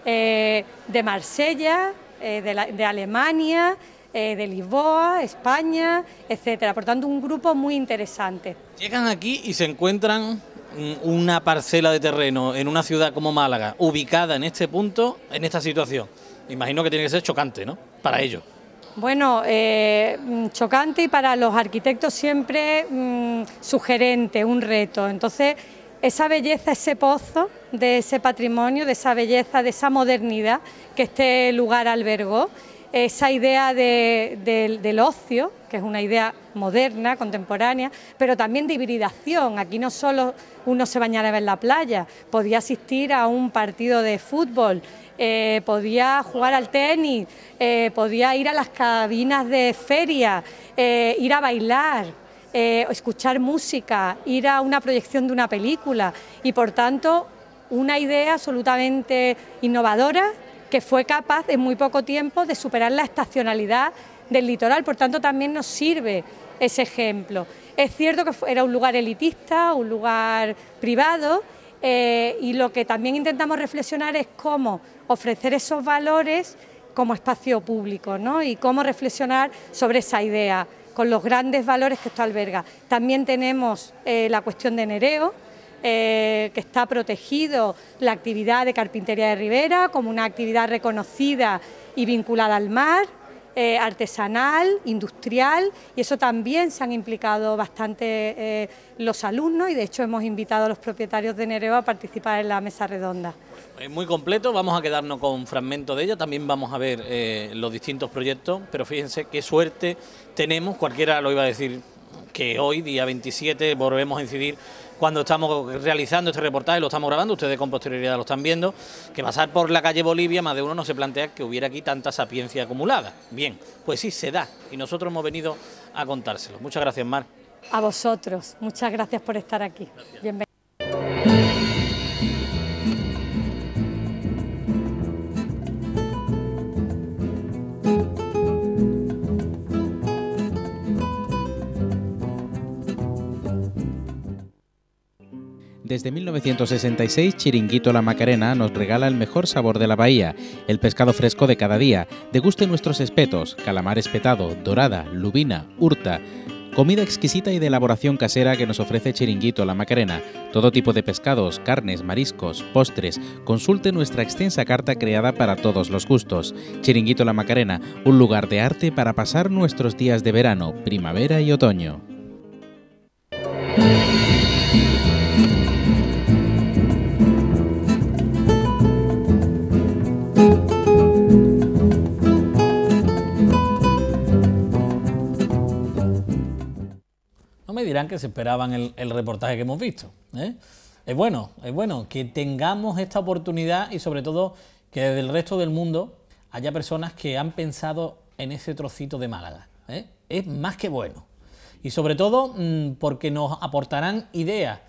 eh, de Marsella, eh, de, de, Alemania, de Lisboa, España, etcétera. Por tanto, un grupo muy interesante. Llegan aquí y se encuentran Mm, una parcela de terreno en una ciudad como Málaga, ubicada en este punto, en esta situación? Imagino que tiene que ser chocante, ¿no? Para ellos. Bueno, eh, mm, chocante y para los arquitectos siempre mm, sugerente, un reto. Entonces, esa belleza, ese pozo de ese patrimonio, de esa belleza, de esa modernidad que este lugar albergó, esa idea del ocio, que es una idea moderna, contemporánea, pero también de hibridación. Aquí no solo uno se bañaba en la playa, podía asistir a un partido de fútbol, eh, podía jugar al tenis, eh, podía ir a las cabinas de feria, eh, ir a bailar. escuchar música, ir a una proyección de una película y por tanto una idea absolutamente innovadora que fue capaz en muy poco tiempo de superar la estacionalidad del litoral, por tanto también nos sirve ese ejemplo. Es cierto que era un lugar elitista, un lugar privado, eh, y lo que también intentamos reflexionar es cómo ofrecer esos valores como espacio público, ¿no? Y cómo reflexionar sobre esa idea, con los grandes valores que esto alberga. También tenemos eh, la cuestión de Nereo, eh, que está protegido la actividad de carpintería de ribera como una actividad reconocida y vinculada al mar. Eh, artesanal, industrial, y eso también se han implicado bastante eh, los alumnos y de hecho hemos invitado a los propietarios de Nereo a participar en la mesa redonda. Es muy completo, vamos a quedarnos con un fragmento de ella, también vamos a ver los distintos proyectos, pero fíjense qué suerte tenemos, cualquiera lo iba a decir que hoy, día 27, volvemos a incidir cuando estamos realizando este reportaje, lo estamos grabando, ustedes con posterioridad lo están viendo, que pasar por la calle Bolivia, más de uno no se plantea que hubiera aquí tanta sapiencia acumulada. Bien, pues sí, se da, y nosotros hemos venido a contárselo. Muchas gracias, Mar. A vosotros, muchas gracias por estar aquí. Bienvenido. Desde 1966, Chiringuito La Macarena nos regala el mejor sabor de la bahía, el pescado fresco de cada día. Deguste nuestros espetos, calamar espetado, dorada, lubina, hurta. Comida exquisita y de elaboración casera que nos ofrece Chiringuito La Macarena. Todo tipo de pescados, carnes, mariscos, postres. Consulte nuestra extensa carta creada para todos los gustos. Chiringuito La Macarena, un lugar de arte para pasar nuestros días de verano, primavera y otoño. me dirán que se esperaban el, reportaje que hemos visto. ¿eh? Es bueno, es bueno que tengamos esta oportunidad y sobre todo que desde el resto del mundo haya personas que han pensado en ese trocito de Málaga. ¿eh? Es más que bueno. Y sobre todo mm, porque nos aportarán ideas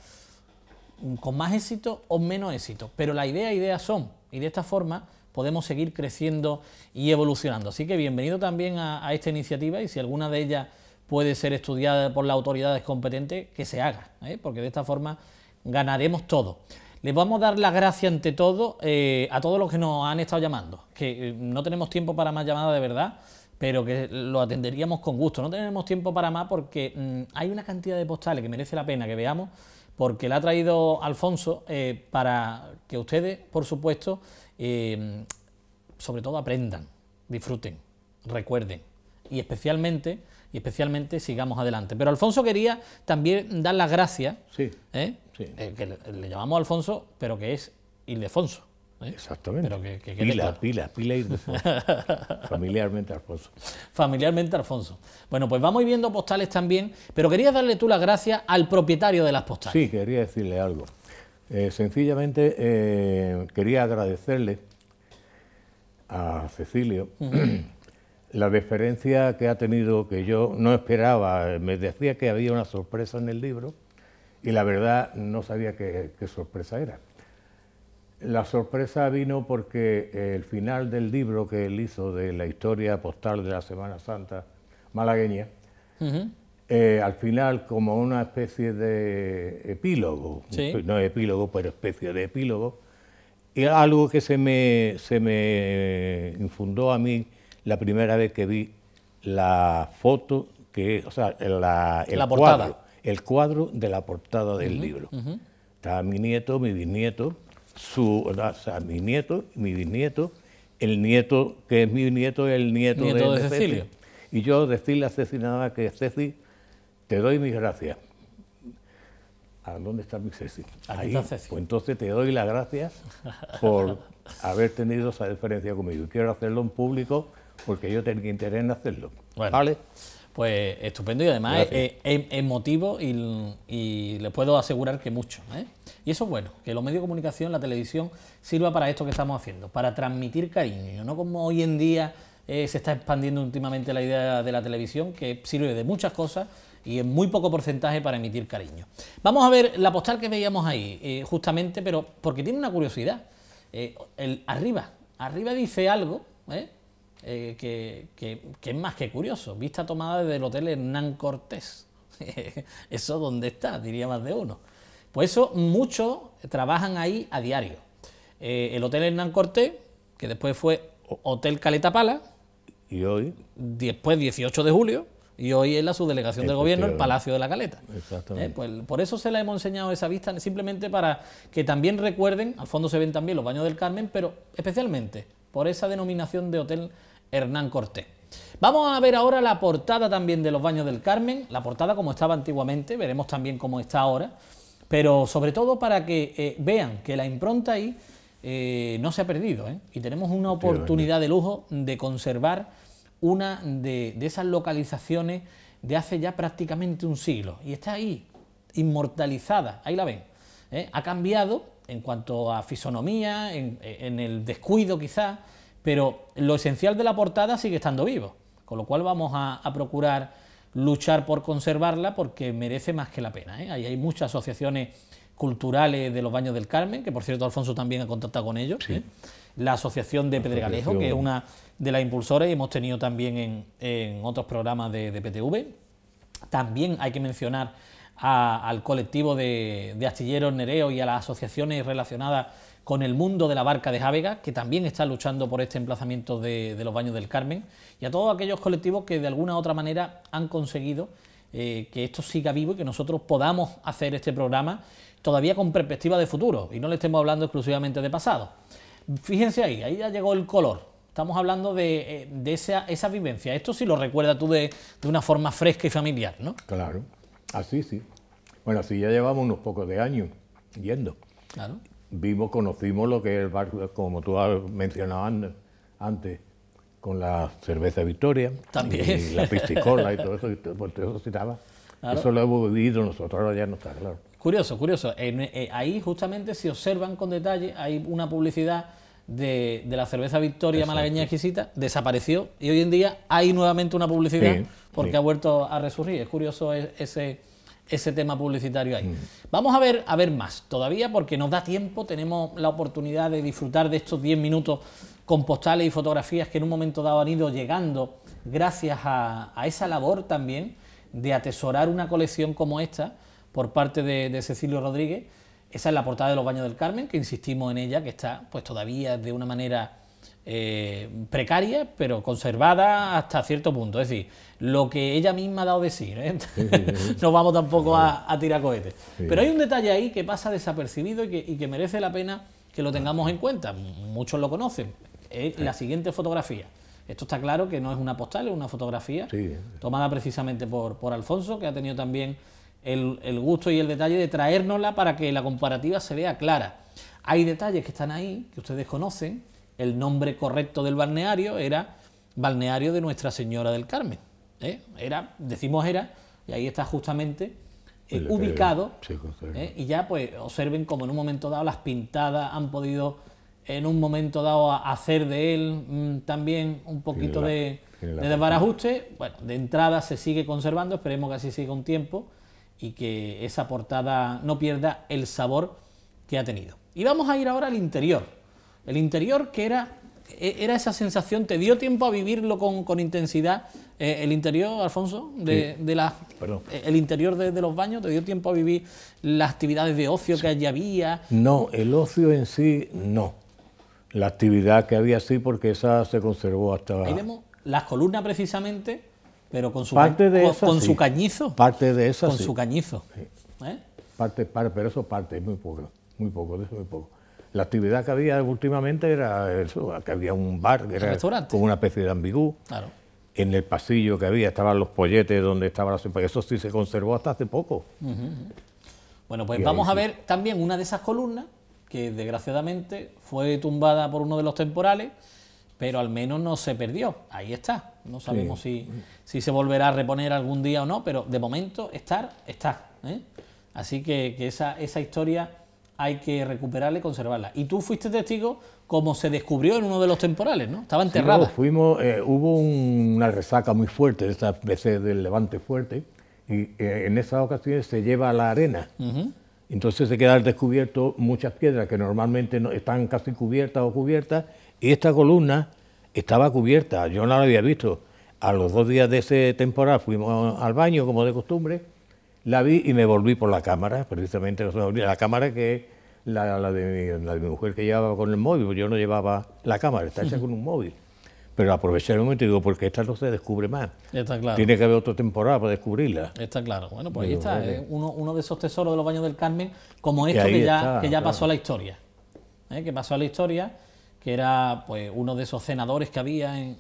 mm, con más éxito o menos éxito. Pero la idea, ideas son. Y de esta forma podemos seguir creciendo y evolucionando. Así que bienvenido también a esta iniciativa y si alguna de ellas puede ser estudiada por las autoridades competentes, que se haga, ¿eh? porque de esta forma ganaremos todo... Les vamos a dar las gracia ante todo eh, a todos los que nos han estado llamando, que eh, no tenemos tiempo para más llamadas de verdad, pero que lo atenderíamos con gusto. No tenemos tiempo para más porque mm, hay una cantidad de postales que merece la pena que veamos, porque la ha traído Alfonso para que ustedes, por supuesto, sobre todo aprendan, disfruten, recuerden y especialmente y especialmente sigamos adelante. Pero Alfonso quería también dar las gracias, sí, ¿eh? sí. Eh, que le, llamamos Alfonso, pero que es Ildefonso. ¿eh? Exactamente. Pero que, pila, pila, pila Familiarmente Alfonso. Familiarmente Alfonso. Bueno, pues vamos viendo postales también, pero quería darle tú las gracias al propietario de las postales. Sí, quería decirle algo. Eh, sencillamente quería agradecerle a Cecilio. la deferencia que ha tenido, que yo no esperaba, me decía que había una sorpresa en el libro y la verdad no sabía qué, sorpresa era. La sorpresa vino porque el final del libro que él hizo de la historia postal de la Semana Santa malagueña, eh, al final como una especie de epílogo, no epílogo, pero especie de epílogo, y algo que se me, se me infundó a mí la primera vez que vi la foto, que, o sea, el, cuadro, el cuadro de la portada del libro. está Estaba mi nieto, mi bisnieto, su, o mi nieto, mi bisnieto, el nieto, que es mi nieto, el nieto, de, Cecilia. Y yo decirle a Ceci nada que Ceci, te doy mis gracias. ¿A dónde está mi Ceci? Ahí. Está pues entonces te doy las gracias por haber tenido esa diferencia conmigo. quiero hacerlo en público porque yo tengo interés en hacerlo. ¿Vale? Pues estupendo y además es, emotivo... y, le puedo asegurar que mucho. ¿eh? Y eso es bueno, que los medios de comunicación, la televisión, sirva para esto que estamos haciendo, para transmitir cariño, no como hoy en día eh, se está expandiendo últimamente la idea de la televisión, que sirve de muchas cosas y en muy poco porcentaje para emitir cariño. Vamos a ver la postal que veíamos ahí, eh, justamente, pero porque tiene una curiosidad. arriba, arriba dice algo, ¿eh? Eh, que, es más que curioso. Vista tomada desde el Hotel Hernán Cortés. eso donde está, diría más de uno. Pues eso, muchos trabajan ahí a diario. Eh, el Hotel Hernán Cortés, que después fue Hotel Caleta Pala. Y hoy. Después 18 de julio. Y hoy es la subdelegación del gobierno, el Palacio de la Caleta. Exactamente. Eh, pues, por eso se la hemos enseñado esa vista, simplemente para que también recuerden, al fondo se ven también los baños del Carmen, pero especialmente por esa denominación de Hotel Hernán Cortés. Vamos a ver ahora la portada también de los Baños del Carmen, la portada como estaba antiguamente, veremos también cómo está ahora, pero sobre todo para que eh, vean que la impronta ahí eh, no se ha perdido ¿eh? y tenemos una oportunidad de lujo de conservar una de, esas localizaciones de hace ya prácticamente un siglo y está ahí, inmortalizada, ahí la ven. ha cambiado en cuanto a fisonomía, en, el descuido quizás, pero lo esencial de la portada sigue estando vivo, con lo cual vamos a, procurar luchar por conservarla porque merece más que la pena. ¿eh? Ahí hay muchas asociaciones culturales de los Baños del Carmen, que por cierto Alfonso también ha contactado con ellos, ¿eh? la Asociación de Pedregalejo, que es una de las impulsoras y hemos tenido también en, otros programas de, de PTV. También hay que mencionar al colectivo de, astilleros Nereo y a las asociaciones relacionadas con el mundo de la barca de Jávega, que también está luchando por este emplazamiento de, los baños del Carmen, y a todos aquellos colectivos que de alguna u otra manera han conseguido eh, que esto siga vivo y que nosotros podamos hacer este programa todavía con perspectiva de futuro, y no le estemos hablando exclusivamente de pasado. Fíjense ahí, ahí ya llegó el color. Estamos hablando de, eh, esa, esa, vivencia. Esto sí lo recuerda tú de, de una forma fresca y familiar, ¿no? Claro. Así, ah, sí. Bueno, así ya llevamos unos pocos de años yendo. Claro. Vimos, conocimos lo que es el barco, como tú has mencionado antes, con la cerveza Victoria. También. Y la piscicola y todo eso, y todo, pues, eso citaba. Eso lo hemos vivido nosotros, ahora ya no está claro. Curioso, curioso. Eh, ahí justamente si observan con detalle, hay una publicidad de, la cerveza Victoria malagueña exquisita desapareció y hoy en día hay nuevamente una publicidad porque ha vuelto a resurgir. Es curioso e, ese, tema publicitario ahí. Mm. Vamos a ver, a ver más todavía porque nos da tiempo, tenemos la oportunidad de disfrutar de estos 10 minutos con postales y fotografías que en un momento dado han ido llegando gracias a, esa labor también de atesorar una colección como esta por parte de Cecilio Rodríguez esa es la portada de los Baños del Carmen, que insistimos en ella, que está pues todavía de una manera eh, precaria, pero conservada hasta cierto punto. Es decir, lo que ella misma ha dado de sí. ¿eh? no vamos tampoco a, tirar cohetes. Pero hay un detalle ahí que pasa desapercibido y que, merece la pena que lo tengamos en cuenta. Muchos lo conocen. Es la siguiente fotografía. Esto está claro que no es una postal, es una fotografía eh. tomada precisamente por, por Alfonso, que ha tenido también el, gusto y el detalle de traérnosla para que la comparativa se vea clara. Hay detalles que están ahí, que ustedes conocen. El nombre correcto del balneario era Balneario de Nuestra Señora del Carmen. ¿eh? Era, decimos era, y ahí está justamente eh, ubicado. ¿eh? Y ya pues observen como en un momento dado las pintadas han podido en un momento dado hacer de él mm, también un poquito de, de desbarajuste. Bueno, de entrada se sigue conservando, esperemos que así siga un tiempo y que esa portada no pierda el sabor que ha tenido. Y vamos a ir ahora al interior. El interior que era, e-, era esa sensación, ¿te dio tiempo a vivirlo con, intensidad? Eh, el interior, Alfonso, de, la, eh, el interior de, los baños, ¿te dio tiempo a vivir las actividades de ocio que allí había? No, el ocio en sí no. La actividad que había sí, porque esa se conservó hasta... Ahí las columnas precisamente pero con su, parte de eso, con, su cañizo. Parte de eso, Con su cañizo. ¿Eh? Parte, pero eso parte, muy poco, muy poco, de eso muy poco. La actividad que había últimamente era que había un bar, que era restaurante? con una especie de ambigú. Claro. En el pasillo que había estaban los polletes donde estaba la Eso sí se conservó hasta hace poco. Bueno, pues vamos a ver también una de esas columnas que desgraciadamente fue tumbada por uno de los temporales pero al menos no se perdió. Ahí está. No sabemos si, si, se volverá a reponer algún día o no, pero de momento estar, está. ¿eh? Así que, esa, esa, historia hay que recuperarla y conservarla. Y tú fuiste testigo como se descubrió en uno de los temporales, ¿no? Estaba enterrado. fuimos, eh, hubo una resaca muy fuerte, de ...esas veces del levante fuerte, y eh, en esas ocasiones se lleva la arena. Entonces se quedan descubiertas muchas piedras que normalmente no, están casi cubiertas o cubiertas y esta columna estaba cubierta, yo no la había visto. A los dos días de ese temporal fuimos al baño, como de costumbre, la vi y me volví por la cámara, precisamente la cámara que la, de mi, mujer que llevaba con el móvil, pues yo no llevaba la cámara, está hecha con un móvil. Pero aproveché el momento y digo, porque esta no se descubre más. Está claro. Tiene que haber otra temporada para descubrirla. Está claro. Bueno, pues ahí está, eh, uno, de esos tesoros de los baños del Carmen, como esto que, ya, pasó a la historia. ¿eh? Que pasó a la historia que era pues, uno de esos cenadores que había en,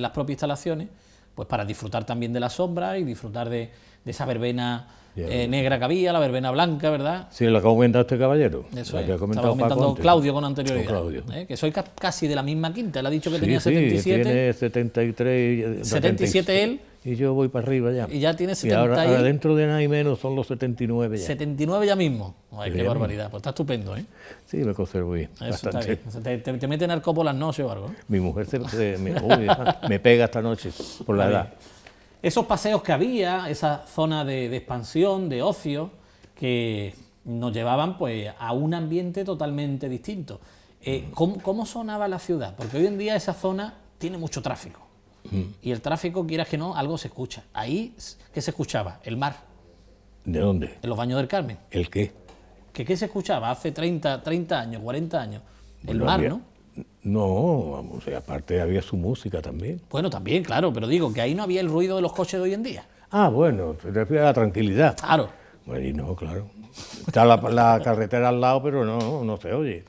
las propias instalaciones, pues para disfrutar también de la sombra y disfrutar de, esa verbena eh, negra que había, la verbena blanca, ¿verdad? Sí, la que ha este caballero. Eso es. que ha comentado comentando Claudio con anterioridad. ¿eh? Que soy casi de la misma quinta. Él ha dicho que tenía 77. tiene 73. 77 él y yo voy para arriba ya. Y ya tiene 70 y ahora, dentro de nada y menos son los 79 ya. 79 ya mismo. Ay, qué barbaridad. Pues está estupendo, ¿eh? Sí, me conservo bien. te, meten al copo las noches o algo. Mi mujer se, me, me, pega esta noche por la edad. Esos paseos que había, esa zona de, expansión, de ocio, que nos llevaban pues a un ambiente totalmente distinto. Eh, mm. ¿Cómo sonaba la ciudad? Porque hoy en día esa zona tiene mucho tráfico y el tráfico, quieras que no, algo se escucha. Ahí, ¿qué se escuchaba? El mar. ¿De dónde? En los baños del Carmen. ¿El qué? ¿Que ¿Qué se escuchaba hace 30, 30 años, 40 años? El mar, ¿no? No, vamos, aparte había su música también. Bueno, también, claro, pero digo que ahí no había el ruido de los coches de hoy en día. Ah, bueno, se refiere a la tranquilidad. Claro. Bueno, y no, claro. Está la, carretera al lado, pero no, no se oye.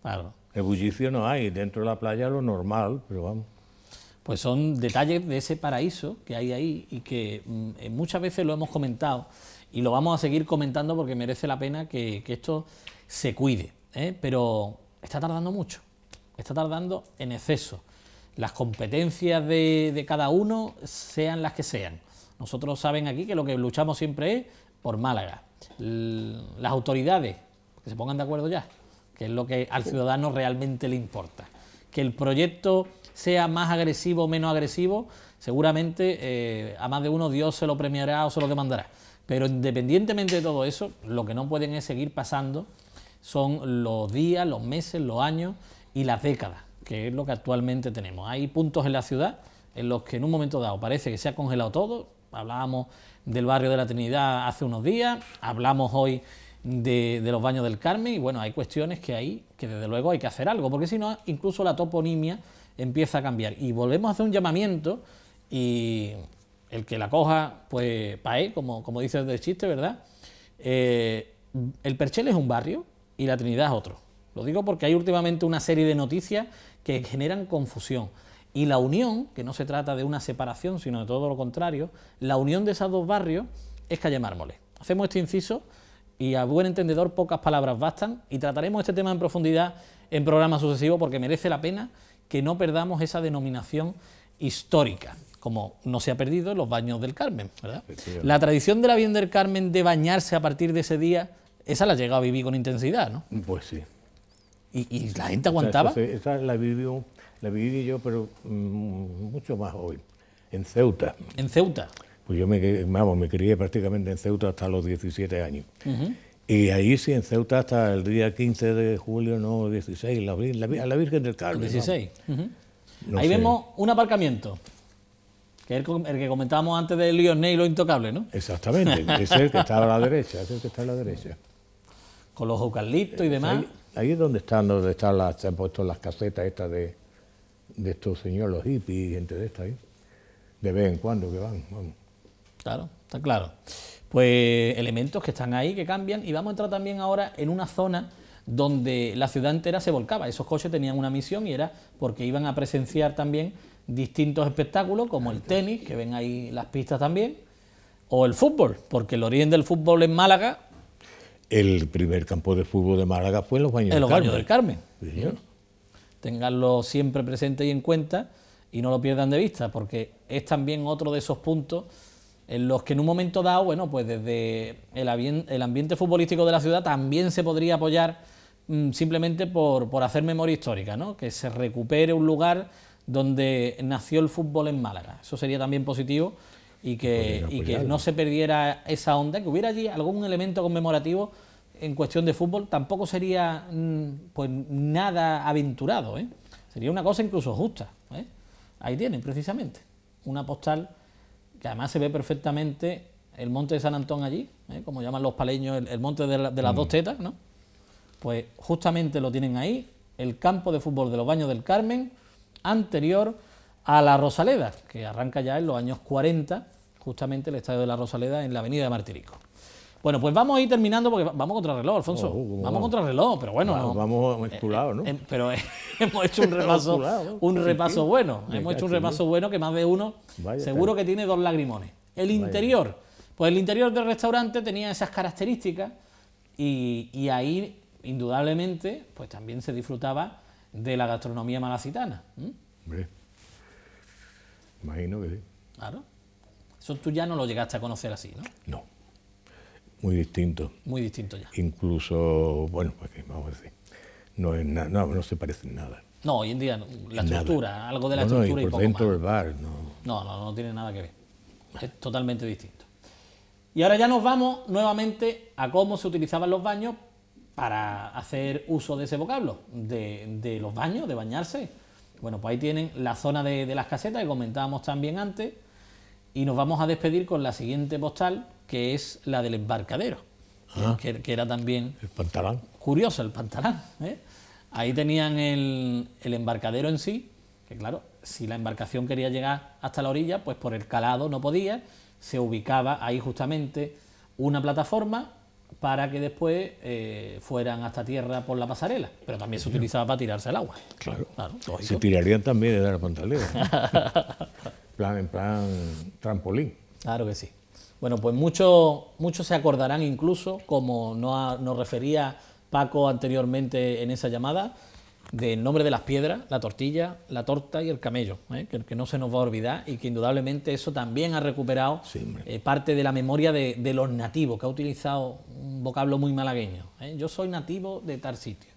Claro. El bullicio no hay. Dentro de la playa lo normal, pero vamos pues son detalles de ese paraíso que hay ahí y que mm, eh, muchas veces lo hemos comentado y lo vamos a seguir comentando porque merece la pena que, esto se cuide. ¿eh? Pero está tardando mucho, está tardando en exceso. Las competencias de, de cada uno sean las que sean. Nosotros saben aquí que lo que luchamos siempre es por Málaga. Las autoridades, que se pongan de acuerdo ya, que es lo que al ciudadano realmente le importa que el proyecto sea más agresivo o menos agresivo, seguramente eh, a más de uno Dios se lo premiará o se lo demandará. Pero independientemente de todo eso, lo que no pueden es seguir pasando son los días, los meses, los años y las décadas, que es lo que actualmente tenemos. Hay puntos en la ciudad en los que en un momento dado parece que se ha congelado todo. Hablábamos del barrio de la Trinidad hace unos días, hablamos hoy de, los baños del Carmen y bueno, hay cuestiones que hay que desde luego hay que hacer algo, porque si no, incluso la toponimia empieza a cambiar. Y volvemos a hacer un llamamiento y el que la coja, pues pae, como, como dice el chiste, ¿verdad? Eh, el Perchel es un barrio y la Trinidad es otro. Lo digo porque hay últimamente una serie de noticias que generan confusión. Y la unión, que no se trata de una separación, sino de todo lo contrario, la unión de esos dos barrios es Calle Mármoles. Hacemos este inciso y a buen entendedor pocas palabras bastan y trataremos este tema en profundidad en programas sucesivos porque merece la pena que no perdamos esa denominación histórica, como no se ha perdido en los baños del Carmen. ¿verdad? La tradición de la Bien del Carmen de bañarse a partir de ese día, esa la llegado a vivir con intensidad, ¿no? Pues sí. ¿Y, la gente aguantaba? esa, la, vivió, la viví yo, pero mm, mucho más hoy, en Ceuta. En Ceuta. Pues yo me, me crié prácticamente en Ceuta hasta los 17 años. Y ahí sí, en Ceuta hasta el día 15 de julio, no, 16, la, la, Virgen del Carmen. 16. ahí vemos un aparcamiento, que es el, que comentábamos antes de Lionel y lo intocable, ¿no? Exactamente, es el que está a la derecha, es el que está a la derecha. Con los eucaliptos y eh, demás. Ahí, es donde están, donde están las, han puesto las casetas estas de, estos señores, los hippies, gente de esta ahí. ¿eh? De vez en cuando que van, vamos. Claro, está claro. Pues elementos que están ahí, que cambian, y vamos a entrar también ahora en una zona donde la ciudad entera se volcaba. Esos coches tenían una misión y era porque iban a presenciar también distintos espectáculos, como el tenis, que ven ahí las pistas también, o el fútbol, porque el origen del fútbol en Málaga... El primer campo de fútbol de Málaga fue en los baños, en los del, baños Carmen. del Carmen. Tenganlo siempre presente y en cuenta y no lo pierdan de vista, porque es también otro de esos puntos en los que en un momento dado, bueno, pues desde el, ambiente futbolístico de la ciudad también se podría apoyar mm, simplemente por, hacer memoria histórica, ¿no? Que se recupere un lugar donde nació el fútbol en Málaga. Eso sería también positivo y que, y que no se perdiera esa onda, que hubiera allí algún elemento conmemorativo en cuestión de fútbol, tampoco sería mm, pues nada aventurado, ¿eh? sería una cosa incluso justa. ¿eh? Ahí tienen precisamente una postal que además se ve perfectamente el monte de San Antón allí, ¿eh? como llaman los paleños, el, monte de, las dos mm. tetas, Pues justamente lo tienen ahí, el campo de fútbol de los Baños del Carmen, anterior a la Rosaleda, que arranca ya en los años 40, justamente el estadio de la Rosaleda en la avenida de Martirico. Bueno, pues vamos a ir terminando porque vamos contra el reloj, Alfonso. Oh, vamos contra el reloj, pero bueno. vamos ¿no? Eh, eh, pero hemos hecho un repaso, un repaso bueno. Hemos hecho un repaso bueno que más de uno seguro que tiene dos lagrimones. El interior. Pues el interior del restaurante tenía esas características y, ahí, indudablemente, pues también se disfrutaba de la gastronomía malacitana. Hombre. Imagino que sí. Claro. Eso tú ya no lo llegaste a conocer así, ¿no? No. Muy distinto. Muy distinto ya. Incluso, bueno, pues vamos a decir, no, es no, se parecen nada. No, hoy en día la estructura, algo de la estructura y, por Del bar, no. no, no, tiene nada que ver. Es totalmente distinto. Y ahora ya nos vamos nuevamente a cómo se utilizaban los baños para hacer uso de ese vocablo, de, de los baños, de bañarse. Bueno, pues ahí tienen la zona de las casetas que comentábamos también antes. Y nos vamos a despedir con la siguiente postal, que es la del embarcadero, ah. que, era también el pantalón. curioso, el pantalón... ¿eh? Ahí tenían el, embarcadero en sí, que claro, si la embarcación quería llegar hasta la orilla, pues por el calado no podía, se ubicaba ahí justamente una plataforma para que después eh, fueran hasta tierra por la pasarela, pero también se utilizaba para tirarse al agua. Claro. claro se tirarían también de la pantalera. plan, en plan trampolín. Claro que sí. Bueno, pues muchos se acordarán incluso, como nos, refería Paco anteriormente en esa llamada, del nombre de las piedras, la tortilla, la torta y el camello, ¿eh? que, no se nos va a olvidar y que indudablemente eso también ha recuperado eh, parte de la memoria de, los nativos, que ha utilizado un vocablo muy malagueño. ¿eh? Yo soy nativo de tal sitio.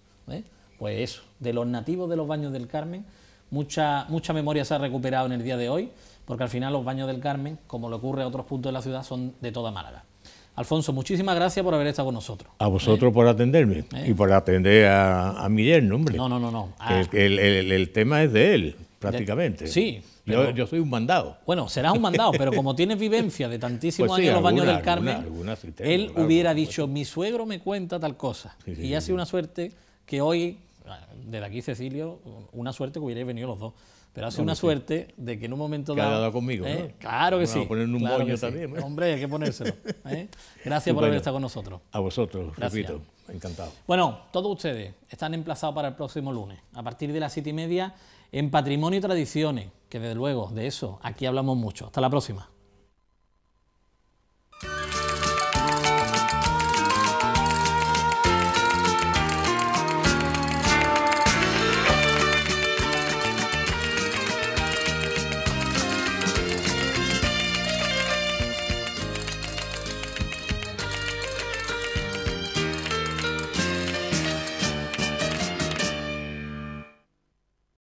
Pues eso, de los nativos de los baños del Carmen, mucha, mucha memoria se ha recuperado en el día de hoy porque al final los baños del Carmen, como le ocurre a otros puntos de la ciudad, son de toda Málaga. Alfonso, muchísimas gracias por haber estado con nosotros. A vosotros por atenderme ¿Eh? y por atender a, a Miguel, ¿no, hombre? No, no, no. no. Ah. El, tema es de él, prácticamente. sí. yo, soy un mandado. Bueno, serás un mandado, pero como tienes vivencia de tantísimos pues años en los baños del Carmen, él hubiera dicho, mi suegro me cuenta tal cosa. y ha sido una suerte que hoy, desde aquí Cecilio, una suerte que hubierais venido los dos. Pero hace una suerte de que en un momento dado. dado conmigo. ¿eh? Claro que sí. sí. A poner un moño también. Hombre, hay que ponérselo. ¿eh? Gracias por haber estado con nosotros. A vosotros, repito, encantado. Bueno, todos ustedes están emplazados para el próximo lunes, a partir de las siete y media, en Patrimonio y Tradiciones, que desde luego de eso aquí hablamos mucho. Hasta la próxima.